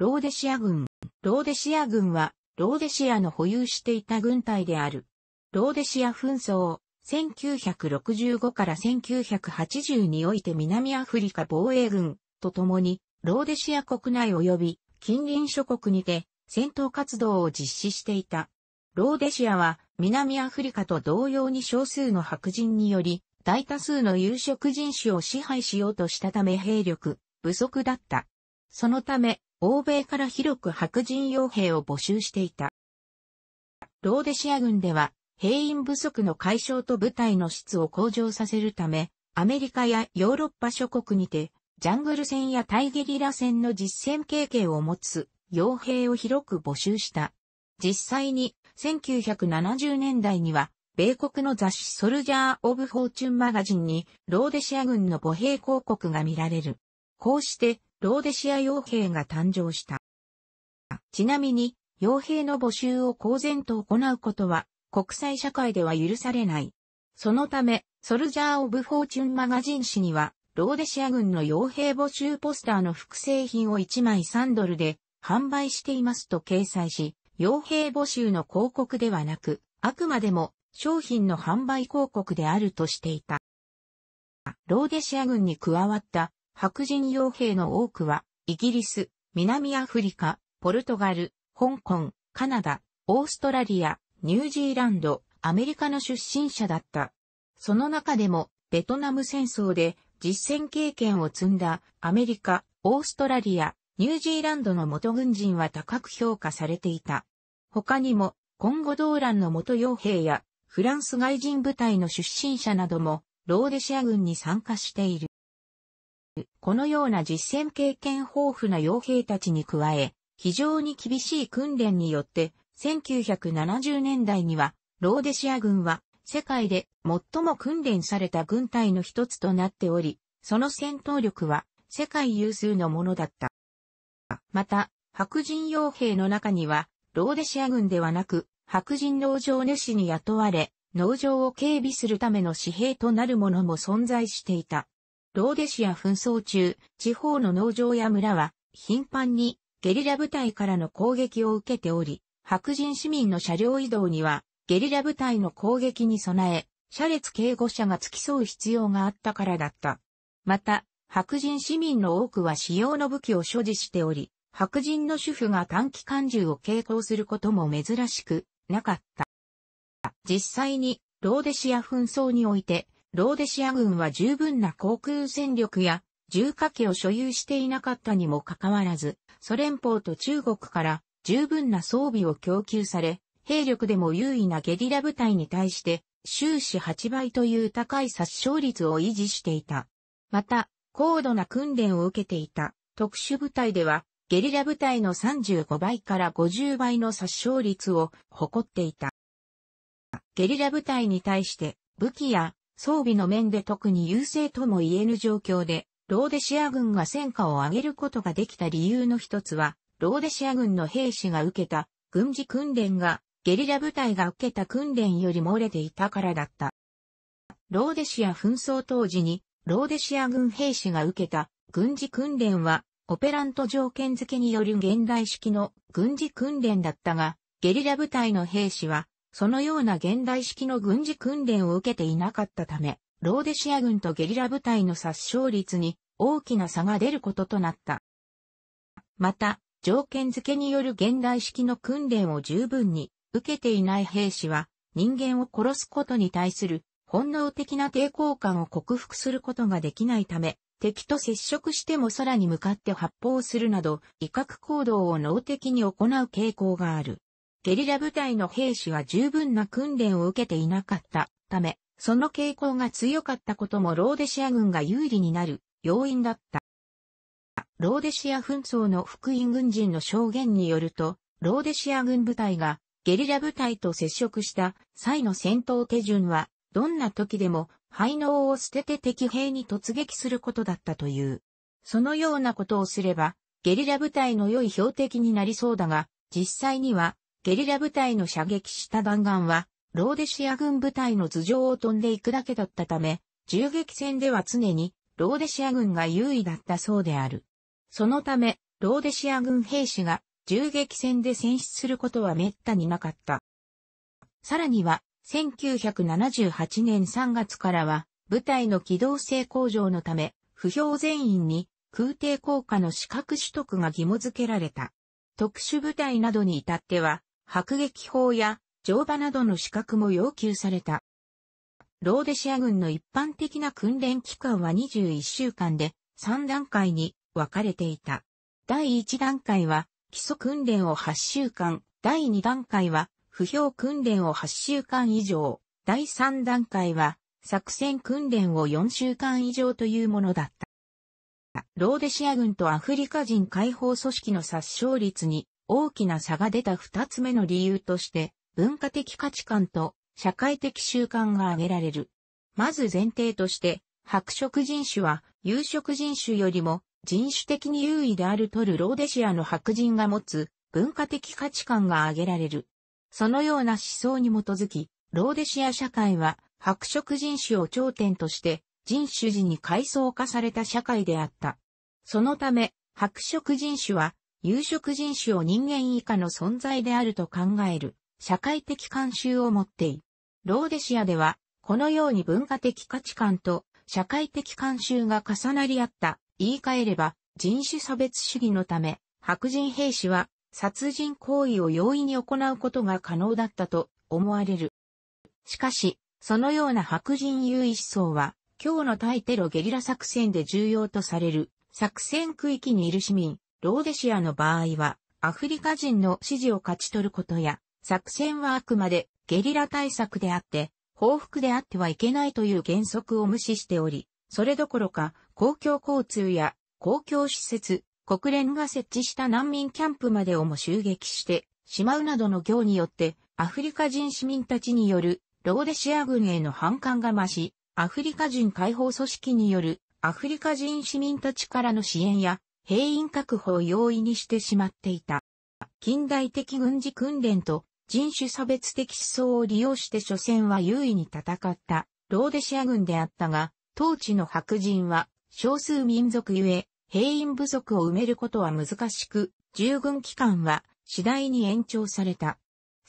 ローデシア軍。ローデシア軍は、ローデシアの保有していた軍隊である。ローデシア紛争、1965から1980において南アフリカ防衛軍と共に、ローデシア国内及び近隣諸国にて戦闘活動を実施していた。ローデシアは南アフリカと同様に少数の白人により大多数の有色人種を支配しようとしたため兵力不足だった。そのため欧米から広く白人傭兵を募集していた。ローデシア軍では、兵員不足の解消と部隊の質を向上させるため、アメリカやヨーロッパ諸国にて、ジャングル戦やタイゲリラ戦の実戦経験を持つ傭兵を広く募集した。実際に1970年代には、米国の雑誌ソルジャー・オブ・フォーチュン・マガジンに、ローデシア軍の母兵広告が見られる。こうして、ローデシア傭兵が誕生した。ちなみに、傭兵の募集を公然と行うことは、国際社会では許されない。そのため、ソルジャー・オブ・フォーチュンマガジン誌には、ローデシア軍の傭兵募集ポスターの複製品を1枚3ドルで販売していますと掲載し、傭兵募集の広告ではなく、あくまでも商品の販売広告であるとしていた。ローデシア軍に加わった白人傭兵の多くは、イギリス、南アフリカ、ポルトガル、香港、カナダ、オーストラリア、ニュージーランド、アメリカの出身者だった。その中でも、ベトナム戦争で実戦経験を積んだアメリカ、オーストラリア、ニュージーランドの元軍人は高く評価されていた。他にも、今後動乱の元傭兵や、フランス外人部隊の出身者なども、ローデシア軍に参加している。このような実戦経験豊富な傭兵たちに加え、非常に厳しい訓練によって、1970年代には、ローデシア軍は、世界で最も訓練された軍隊の一つとなっており、その戦闘力は、世界有数のものだった。また、白人傭兵の中には、ローデシア軍ではなく、白人農場主に雇われ、農場を警備するための紙幣となるものも存在していた。ローデシア紛争中、地方の農場や村は、頻繁にゲリラ部隊からの攻撃を受けており、白人市民の車両移動には、ゲリラ部隊の攻撃に備え、車列警護車が付き添う必要があったからだった。また、白人市民の多くは使用の武器を所持しており、白人の主婦が短期間銃を携行することも珍しくなかった。実際に、ローデシア紛争において、ローデシア軍は十分な航空戦力や重火器を所有していなかったにもかかわらず、ソ連邦と中国から十分な装備を供給され、兵力でも優位なゲリラ部隊に対して終始8倍という高い殺傷率を維持していた。また、高度な訓練を受けていた特殊部隊では、ゲリラ部隊の35倍から50倍の殺傷率を誇っていた。ゲリラ部隊に対して武器や装備の面で特に優勢とも言えぬ状況で、ローデシア軍が戦果を上げることができた理由の一つは、ローデシア軍の兵士が受けた軍事訓練が、ゲリラ部隊が受けた訓練より漏れていたからだった。ローデシア紛争当時に、ローデシア軍兵士が受けた軍事訓練は、オペラント条件付けによる現代式の軍事訓練だったが、ゲリラ部隊の兵士はそのような現代式の軍事訓練を受けていなかったため、ローデシア軍とゲリラ部隊の殺傷率に大きな差が出ることとなった。また、条件付けによる現代式の訓練を十分に受けていない兵士は人間を殺すことに対する本能的な抵抗感を克服することができないため、敵と接触しても空に向かって発砲するなど威嚇行動を能的に行う傾向がある。ゲリラ部隊の兵士は十分な訓練を受けていなかったため、その傾向が強かったこともローデシア軍が有利になる要因だった。ローデシア紛争の福音軍人の証言によると、ローデシア軍部隊がゲリラ部隊と接触した際の戦闘手順は、どんな時でも廃能を捨てて敵兵に突撃することだったという。そのようなことをすれば、ゲリラ部隊の良い標的になりそうだが、実際にはゲリラ部隊の射撃した弾丸は、ローデシア軍部隊の頭上を飛んでいくだけだったため、銃撃戦では常にローデシア軍が優位だったそうである。そのため、ローデシア軍兵士が銃撃戦で戦死することは滅多になかった。さらには、1978年3月からは、部隊の機動性向上のため、不評全員に空挺効果の資格取得が義務付けられた。特殊部隊などに至っては、迫撃砲や乗馬などの資格も要求された。ローデシア軍の一般的な訓練期間は21週間で3段階に分かれていた。第1段階は基礎訓練を8週間、第2段階は不評訓練を8週間以上、第3段階は作戦訓練を4週間以上というものだった。ローデシア軍とアフリカ人解放組織の殺傷率に大きな差が出た二つ目の理由として、文化的価値観と社会的習慣が挙げられる。まず前提として、白色人種は有色人種よりも人種的に優位であるトルローデシアの白人が持つ文化的価値観が挙げられる。そのような思想に基づき、ローデシア社会は白色人種を頂点として人種時に階層化された社会であった。そのため、白色人種は有色人種を人間以下の存在であると考える社会的慣習を持っていローデシアでは、このように文化的価値観と社会的慣習が重なり合った。言い換えれば、人種差別主義のため、白人兵士は殺人行為を容易に行うことが可能だったと思われる。しかし、そのような白人優位思想は、今日の対テロゲリラ作戦で重要とされる作戦区域にいる市民、ローデシアの場合は、アフリカ人の支持を勝ち取ることや、作戦はあくまでゲリラ対策であって、報復であってはいけないという原則を無視しており、それどころか公共交通や公共施設、国連が設置した難民キャンプまでをも襲撃してしまうなどの行によってアフリカ人市民たちによるローデシア軍への反感が増し、アフリカ人解放組織によるアフリカ人市民たちからの支援や兵員確保を容易にしてしまっていた。近代的軍事訓練と人種差別的思想を利用して所詮は優位に戦ったローデシア軍であったが、当地の白人は少数民族ゆえ、兵員不足を埋めることは難しく、従軍期間は次第に延長された。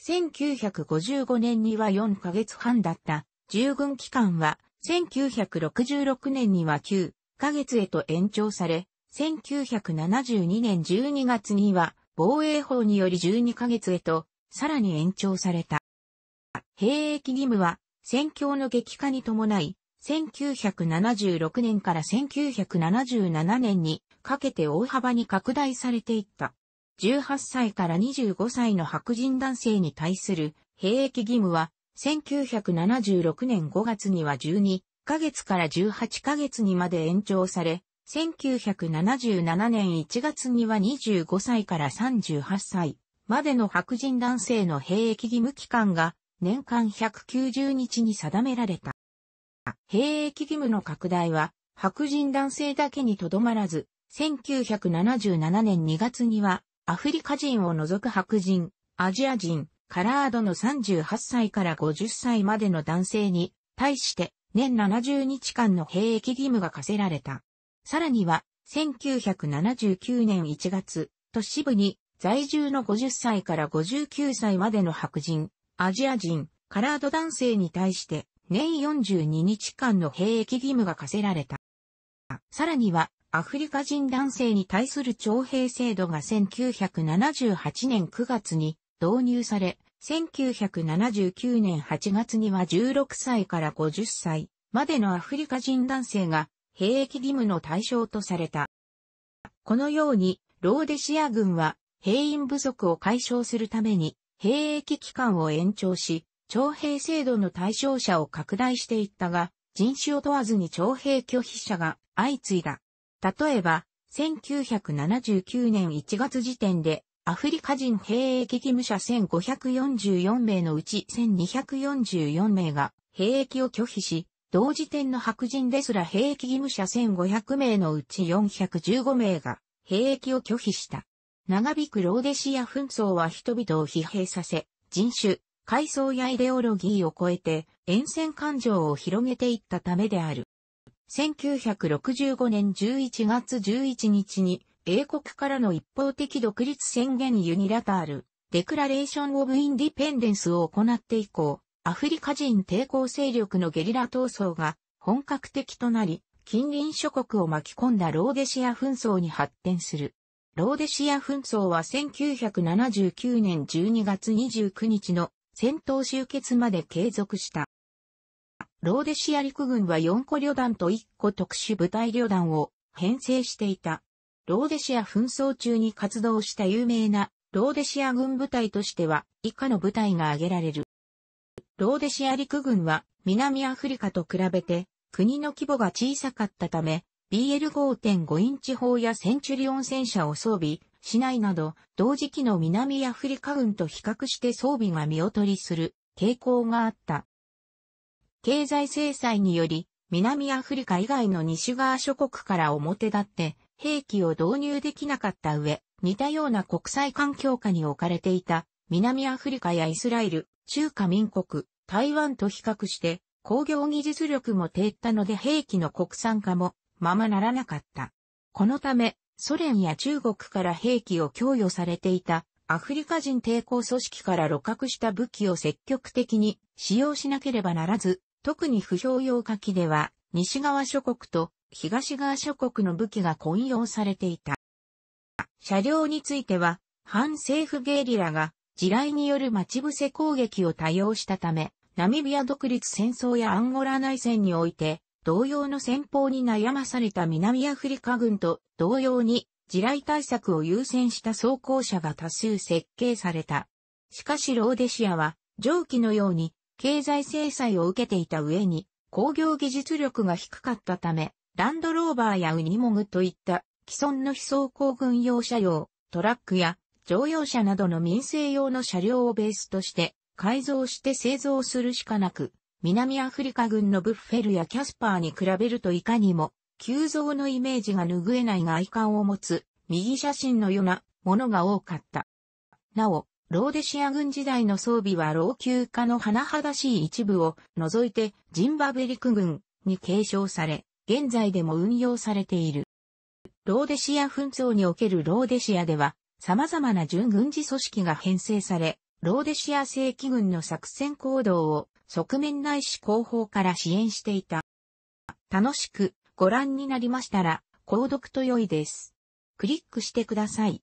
1955年には4ヶ月半だった従軍期間は1966年には9ヶ月へと延長され、1972年12月には防衛法により12ヶ月へとさらに延長された。兵役義務は戦況の激化に伴い1976年から1977年にかけて大幅に拡大されていった。18歳から25歳の白人男性に対する兵役義務は1976年5月には12ヶ月から18ヶ月にまで延長され、1977年1月には25歳から38歳までの白人男性の兵役義務期間が年間190日に定められた。兵役義務の拡大は白人男性だけにとどまらず、1977年2月にはアフリカ人を除く白人、アジア人、カラードの38歳から50歳までの男性に対して年70日間の兵役義務が課せられた。さらには、1979年1月、都市部に在住の50歳から59歳までの白人、アジア人、カラード男性に対して年42日間の兵役義務が課せられた。さらには、アフリカ人男性に対する徴兵制度が1978年9月に導入され、1979年8月には16歳から50歳までのアフリカ人男性が兵役義務の対象とされた。このように、ローデシア軍は兵員不足を解消するために兵役期間を延長し、徴兵制度の対象者を拡大していったが、人種を問わずに徴兵拒否者が相次いだ。例えば、1979年1月時点で、アフリカ人兵役義務者1544名のうち1244名が兵役を拒否し、同時点の白人ですら兵役義務者1500名のうち415名が兵役を拒否した。長引くローデシア紛争は人々を疲弊させ、人種、階層やイデオロギーを超えて、沿線感情を広げていったためである。1965年11月11日に、英国からの一方的独立宣言ユニラタール、デクラレーション・オブ・インディペンデンスを行って以降、アフリカ人抵抗勢力のゲリラ闘争が本格的となり、近隣諸国を巻き込んだローデシア紛争に発展する。ローデシア紛争は1979年12月29日の戦闘終結まで継続した。ローデシア陸軍は4個旅団と1個特殊部隊旅団を編成していた。ローデシア紛争中に活動した有名なローデシア軍部隊としては以下の部隊が挙げられる。ローデシア陸軍は南アフリカと比べて国の規模が小さかったため、BL5.5 インチ砲やセンチュリオン戦車を装備、しないなど、同時期の南アフリカ軍と比較して装備が見劣りする傾向があった。経済制裁により、南アフリカ以外の西側諸国から表立って兵器を導入できなかった上、似たような国際環境下に置かれていた南アフリカやイスラエル、中華民国、台湾と比較して工業技術力も低たので兵器の国産化もままならなかった。このため、ソ連や中国から兵器を供与されていたアフリカ人抵抗組織から露獲した武器を積極的に使用しなければならず、特に不評用火器では西側諸国と東側諸国の武器が混用されていた。車両については反政府ゲリラが地雷による待ち伏せ攻撃を多用したため、ナミビア独立戦争やアンゴラ内戦において、同様の戦法に悩まされた南アフリカ軍と同様に地雷対策を優先した装甲車が多数設計された。しかしローデシアは上記のように経済制裁を受けていた上に工業技術力が低かったため、ランドローバーやウニモグといった既存の非装甲軍用車用、トラックや乗用車などの民生用の車両をベースとして改造して製造するしかなく、南アフリカ軍のブッフェルやキャスパーに比べるといかにも、急増のイメージが拭えない外観を持つ、右写真のようなものが多かった。なお、ローデシア軍時代の装備は老朽化の甚だしい一部を除いてジンバブリク軍に継承され、現在でも運用されている。ローデシア紛争におけるローデシアでは、様々な準軍事組織が編成され、ローデシア正規軍の作戦行動を側面ないし後方から支援していた。楽しくご覧になりましたら、購読と良いです。クリックしてください。